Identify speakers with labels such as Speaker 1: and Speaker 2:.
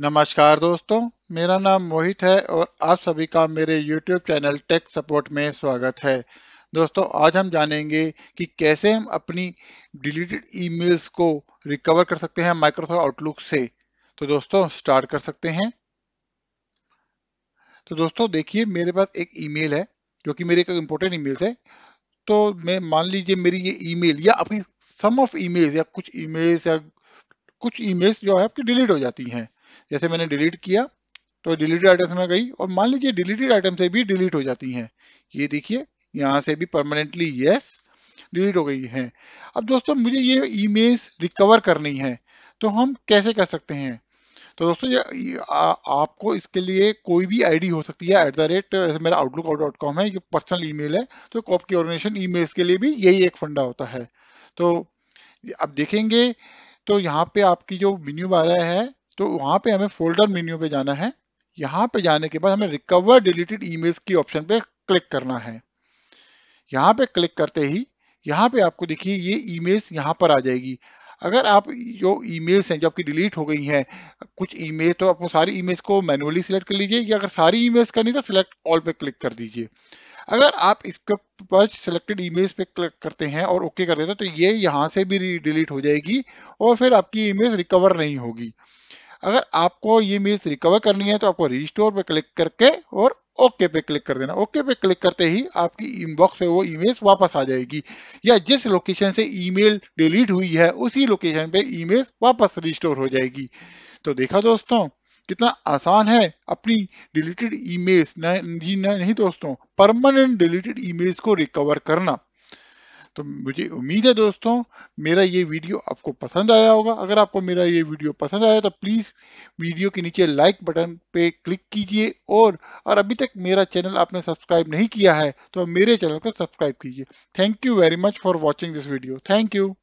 Speaker 1: नमस्कार दोस्तों मेरा नाम मोहित है और आप सभी का मेरे YouTube चैनल टेक सपोर्ट में स्वागत है दोस्तों आज हम जानेंगे कि कैसे हम अपनी डिलीटेड ईमेल्स को रिकवर कर सकते हैं माइक्रोसॉफ्ट आउटलुक से तो दोस्तों स्टार्ट कर सकते हैं तो दोस्तों देखिए मेरे पास एक ईमेल है जो कि मेरी एक इम्पोर्टेंट ई है तो मैं मान लीजिए मेरी ये ई या अपनी सम ऑफ ई या कुछ ई या कुछ ई जो है आपकी डिलीट हो जाती हैं जैसे मैंने डिलीट किया तो डिलीटेड आइटम्स में गई और मान लीजिए डिलीटेड आइटम से भी डिलीट हो जाती हैं ये देखिए यहाँ से भी परमानेंटली यस डिलीट हो गई है अब दोस्तों मुझे ये इमेज रिकवर करनी है तो हम कैसे कर सकते हैं तो दोस्तों ये आपको इसके लिए कोई भी आईडी हो सकती है एट द रेट मेरा आउटलुक डॉट कॉम है ये पर्सनल ईमेल है तो कॉप की ऑर्गेनाइजेशन ईमेल्स के लिए भी यही एक फंडा होता है तो अब देखेंगे तो यहाँ पे आपकी जो मेन्यू बारह है तो वहां पे हमें फोल्डर मेन्यू पे जाना है यहाँ पे जाने के बाद हमें रिकवर डिलीटेड ईमेल्स की ऑप्शन पे क्लिक करना है यहाँ पे क्लिक करते ही यहाँ पे आपको देखिए ये ईमेल्स यहाँ पर आ जाएगी अगर आप जो ईमेल्स हैं जो आपकी डिलीट हो गई हैं कुछ ईमेल तो आप सारी ईमेल्स को मैनुअली सिलेक्ट कर लीजिए या अगर सारी ईमेल्स करनी तो सिलेक्ट ऑल पे क्लिक कर दीजिए अगर आप इसके पर सिलेक्टेड ईमेल्स पे क्लिक करते हैं और ओके कर देते हैं तो ये यहाँ से भी डिलीट हो जाएगी और फिर आपकी ईमेल रिकवर नहीं होगी अगर आपको ये इमेज रिकवर करनी है तो आपको रिस्टोर पे क्लिक करके और ओके पे क्लिक कर देना ओके पे क्लिक करते ही आपकी इनबॉक्स पे वो इमेज वापस आ जाएगी या जिस लोकेशन से ईमेल डिलीट हुई है उसी लोकेशन पे इमेज वापस रिस्टोर हो जाएगी तो देखा दोस्तों कितना आसान है अपनी डिलीटेड ईमेज नहीं, नहीं दोस्तों परमानेंट डिलीटेड ईमेज को रिकवर करना तो मुझे उम्मीद है दोस्तों मेरा ये वीडियो आपको पसंद आया होगा अगर आपको मेरा ये वीडियो पसंद आया तो प्लीज़ वीडियो के नीचे लाइक बटन पे क्लिक कीजिए और और अभी तक मेरा चैनल आपने सब्सक्राइब नहीं किया है तो मेरे चैनल को सब्सक्राइब कीजिए thank you very much for watching this video thank you